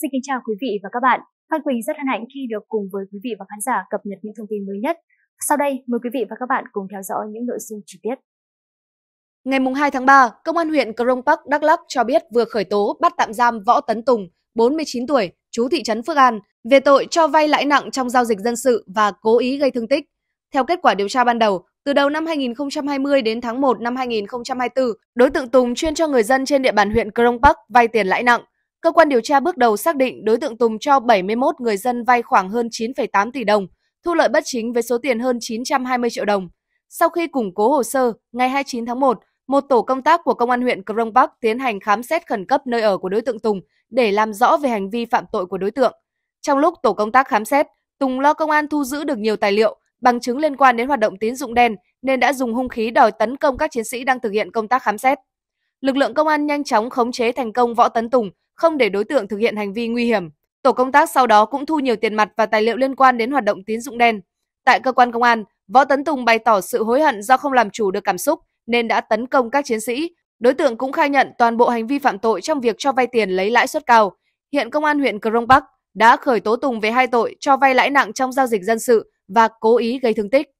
Xin kính chào quý vị và các bạn. Phan Quỳnh rất hân hạnh khi được cùng với quý vị và khán giả cập nhật những thông tin mới nhất. Sau đây, mời quý vị và các bạn cùng theo dõi những nội dung chi tiết. Ngày 2 tháng 3, Công an huyện Crong Park, Đắk Lắk cho biết vừa khởi tố bắt tạm giam Võ Tấn Tùng, 49 tuổi, chú thị trấn Phước An, về tội cho vay lãi nặng trong giao dịch dân sự và cố ý gây thương tích. Theo kết quả điều tra ban đầu, từ đầu năm 2020 đến tháng 1 năm 2024, đối tượng Tùng chuyên cho người dân trên địa bàn huyện Crong Park vay tiền lãi nặng. Cơ quan điều tra bước đầu xác định đối tượng Tùng cho 71 người dân vay khoảng hơn 9,8 tỷ đồng, thu lợi bất chính với số tiền hơn 920 triệu đồng. Sau khi củng cố hồ sơ, ngày 29 tháng 1, một tổ công tác của Công an huyện Crong Park tiến hành khám xét khẩn cấp nơi ở của đối tượng Tùng để làm rõ về hành vi phạm tội của đối tượng. Trong lúc tổ công tác khám xét, Tùng lo công an thu giữ được nhiều tài liệu, bằng chứng liên quan đến hoạt động tín dụng đen nên đã dùng hung khí đòi tấn công các chiến sĩ đang thực hiện công tác khám xét. Lực lượng công an nhanh chóng khống chế thành công Võ Tấn Tùng, không để đối tượng thực hiện hành vi nguy hiểm. Tổ công tác sau đó cũng thu nhiều tiền mặt và tài liệu liên quan đến hoạt động tín dụng đen. Tại cơ quan công an, Võ Tấn Tùng bày tỏ sự hối hận do không làm chủ được cảm xúc nên đã tấn công các chiến sĩ. Đối tượng cũng khai nhận toàn bộ hành vi phạm tội trong việc cho vay tiền lấy lãi suất cao. Hiện công an huyện Crong Park đã khởi tố Tùng về hai tội cho vay lãi nặng trong giao dịch dân sự và cố ý gây thương tích.